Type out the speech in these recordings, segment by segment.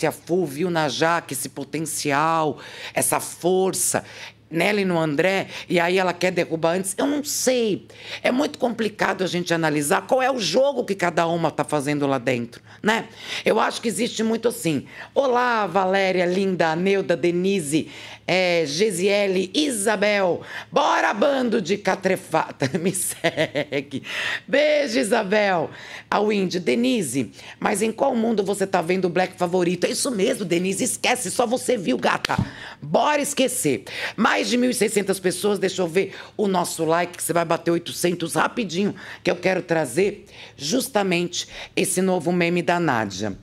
se a FU viu na Jaque esse potencial, essa força, nela e no André, e aí ela quer derrubar antes. Eu não sei. É muito complicado a gente analisar qual é o jogo que cada uma está fazendo lá dentro, né? Eu acho que existe muito assim. Olá, Valéria, linda, Neuda, Denise, é, Gesiele, Isabel. Bora, bando de catrefata. Me segue. Beijo, Isabel. A Windy, Denise, mas em qual mundo você está vendo o Black favorito? É isso mesmo, Denise. Esquece, só você viu, gata. Bora esquecer. Mas mais de 1.600 pessoas. Deixa eu ver o nosso like, que você vai bater 800 rapidinho, que eu quero trazer justamente esse novo meme da Nádia.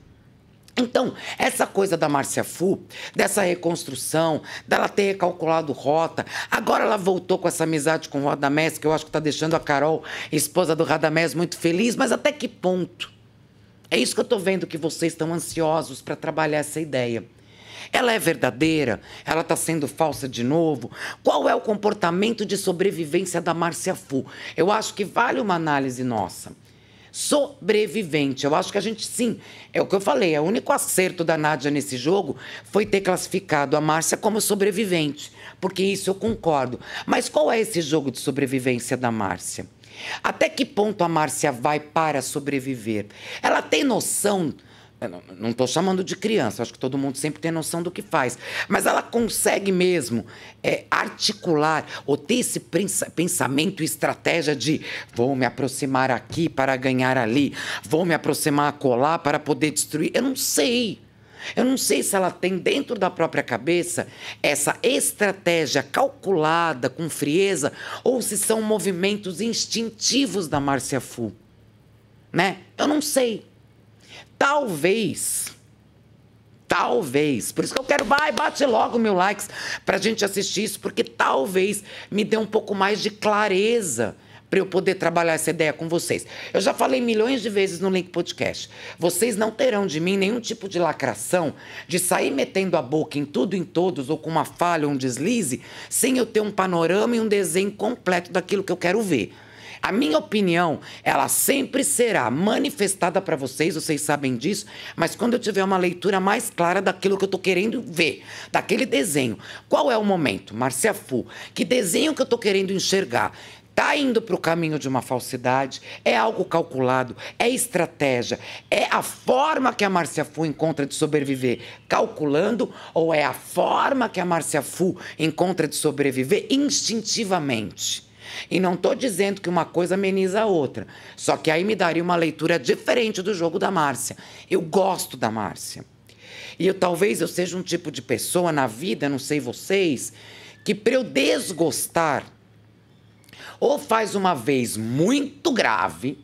Então, essa coisa da Márcia Fu, dessa reconstrução, dela ter recalculado rota, agora ela voltou com essa amizade com o Radamés, que eu acho que está deixando a Carol, esposa do Radamés, muito feliz, mas até que ponto? É isso que eu estou vendo que vocês estão ansiosos para trabalhar essa ideia. Ela é verdadeira? Ela está sendo falsa de novo? Qual é o comportamento de sobrevivência da Márcia Fu? Eu acho que vale uma análise nossa. Sobrevivente. Eu acho que a gente, sim, é o que eu falei, é o único acerto da Nádia nesse jogo foi ter classificado a Márcia como sobrevivente, porque isso eu concordo. Mas qual é esse jogo de sobrevivência da Márcia? Até que ponto a Márcia vai para sobreviver? Ela tem noção é, não estou chamando de criança, acho que todo mundo sempre tem noção do que faz. Mas ela consegue mesmo é, articular ou ter esse pensamento e estratégia de vou me aproximar aqui para ganhar ali, vou me aproximar colar para poder destruir. Eu não sei. Eu não sei se ela tem dentro da própria cabeça essa estratégia calculada, com frieza, ou se são movimentos instintivos da Márcia Fu. Né? Eu não sei. Talvez. Talvez. Por isso que eu quero, vai, bate logo mil likes para a gente assistir isso, porque talvez me dê um pouco mais de clareza para eu poder trabalhar essa ideia com vocês. Eu já falei milhões de vezes no Link Podcast. Vocês não terão de mim nenhum tipo de lacração, de sair metendo a boca em tudo e em todos, ou com uma falha ou um deslize, sem eu ter um panorama e um desenho completo daquilo que eu quero ver. A minha opinião, ela sempre será manifestada para vocês, vocês sabem disso, mas quando eu tiver uma leitura mais clara daquilo que eu estou querendo ver, daquele desenho. Qual é o momento, Marcia Fu? Que desenho que eu estou querendo enxergar? está indo para o caminho de uma falsidade, é algo calculado, é estratégia, é a forma que a Márcia Fu encontra de sobreviver calculando ou é a forma que a Márcia Fu encontra de sobreviver instintivamente? E não estou dizendo que uma coisa ameniza a outra. Só que aí me daria uma leitura diferente do jogo da Márcia. Eu gosto da Márcia. E eu, talvez eu seja um tipo de pessoa na vida, não sei vocês, que para eu desgostar, ou faz uma vez muito grave,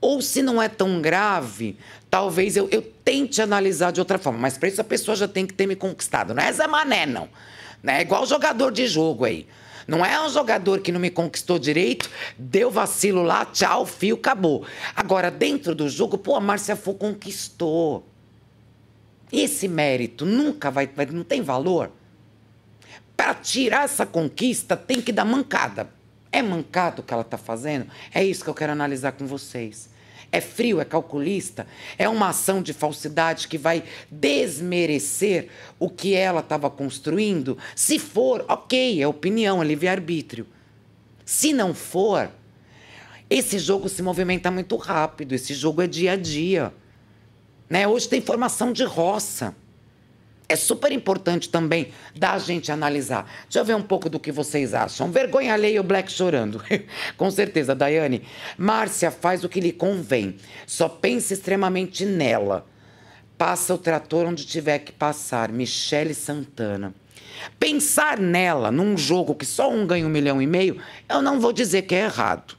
ou se não é tão grave, talvez eu, eu tente analisar de outra forma. Mas para isso a pessoa já tem que ter me conquistado. Não é Zé Mané, não. Né? é igual jogador de jogo aí. Não é um jogador que não me conquistou direito, deu vacilo lá, tchau, fio, acabou. Agora, dentro do jogo, pô, a Márcia Fu conquistou. Esse mérito nunca vai, vai não tem valor. Para tirar essa conquista, tem que dar mancada. É mancado o que ela tá fazendo? É isso que eu quero analisar com vocês é frio, é calculista, é uma ação de falsidade que vai desmerecer o que ela estava construindo? Se for, ok, é opinião, é livre-arbítrio. Se não for, esse jogo se movimenta muito rápido, esse jogo é dia a dia. Né? Hoje tem formação de roça é super importante também da gente analisar. Deixa eu ver um pouco do que vocês acham. Vergonha alheia o Black chorando. Com certeza, Daiane. Márcia faz o que lhe convém. Só pense extremamente nela. Passa o trator onde tiver que passar. Michele Santana. Pensar nela num jogo que só um ganha um milhão e meio, eu não vou dizer que é errado.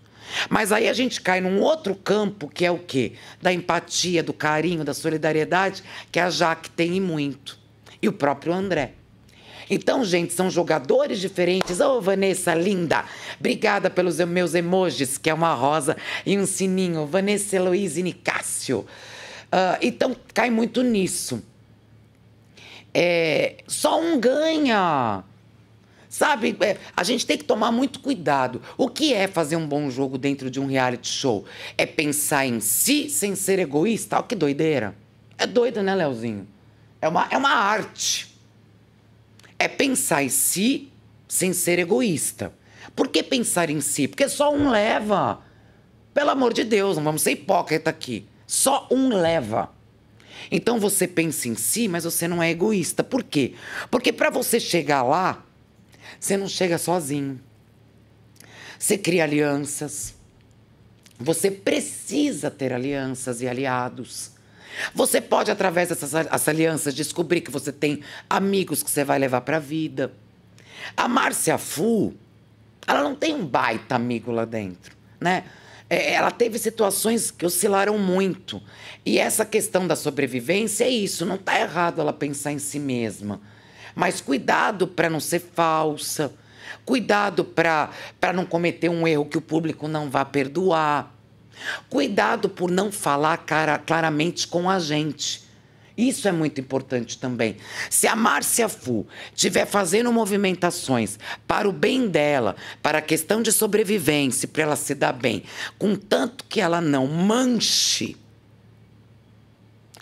Mas aí a gente cai num outro campo que é o quê? Da empatia, do carinho, da solidariedade, que a Jaque tem e muito e o próprio André. Então, gente, são jogadores diferentes. Ô, oh, Vanessa, linda! Obrigada pelos meus emojis, que é uma rosa e um sininho. Vanessa Heloísa Nicásio. Uh, então, cai muito nisso. É, só um ganha. Sabe, é, a gente tem que tomar muito cuidado. O que é fazer um bom jogo dentro de um reality show? É pensar em si sem ser egoísta? Olha que doideira. É doido, né, Leozinho? É uma, é uma arte. É pensar em si sem ser egoísta. Por que pensar em si? Porque só um leva. Pelo amor de Deus, não vamos ser hipócrita aqui. Só um leva. Então você pensa em si, mas você não é egoísta. Por quê? Porque para você chegar lá, você não chega sozinho. Você cria alianças. Você precisa ter alianças e aliados. Você pode, através dessas alianças, descobrir que você tem amigos que você vai levar para a vida. A Márcia Fu, ela não tem um baita amigo lá dentro, né? É, ela teve situações que oscilaram muito. E essa questão da sobrevivência é isso, não está errado ela pensar em si mesma. Mas cuidado para não ser falsa, cuidado para não cometer um erro que o público não vá perdoar. Cuidado por não falar cara, claramente com a gente. Isso é muito importante também. Se a Márcia Fu estiver fazendo movimentações para o bem dela, para a questão de sobrevivência, para ela se dar bem, contanto que ela não manche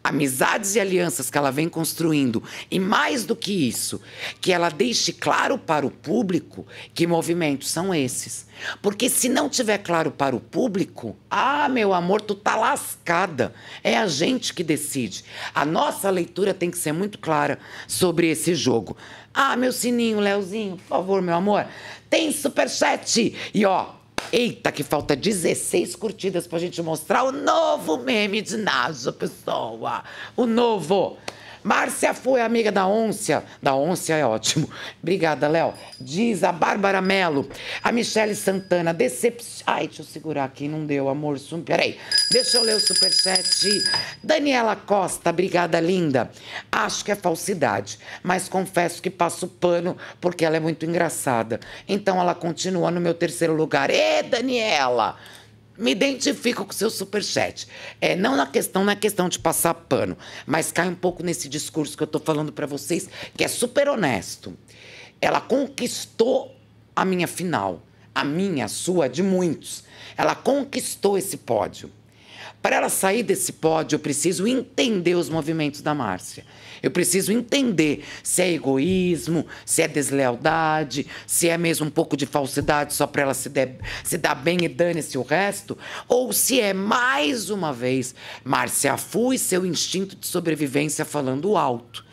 amizades e alianças que ela vem construindo, e mais do que isso, que ela deixe claro para o público que movimentos são esses. Porque se não tiver claro para o público, ah, meu amor, tu tá lascada. É a gente que decide. A nossa leitura tem que ser muito clara sobre esse jogo. Ah, meu sininho, Leozinho, por favor, meu amor, tem superchat. E ó, Eita, que falta 16 curtidas pra gente mostrar o novo meme de Naja, pessoal. O novo. Márcia foi amiga da Onça, Da Onça é ótimo. Obrigada, Léo. Diz a Bárbara Mello. A Michele Santana, decep, Ai, deixa eu segurar aqui, não deu, amor. Sum... Peraí. Deixa eu ler o superchat. Daniela Costa, obrigada, linda. Acho que é falsidade, mas confesso que passo pano porque ela é muito engraçada. Então ela continua no meu terceiro lugar. Ê, Daniela! me identifico com o seu superchat. É, não na questão, na é questão de passar pano, mas cai um pouco nesse discurso que eu estou falando para vocês, que é super honesto. Ela conquistou a minha final, a minha, a sua, de muitos. Ela conquistou esse pódio. Para ela sair desse pódio, eu preciso entender os movimentos da Márcia. Eu preciso entender se é egoísmo, se é deslealdade, se é mesmo um pouco de falsidade só para ela se, de, se dar bem e dane-se o resto, ou se é mais uma vez Márcia Fu e seu instinto de sobrevivência falando alto.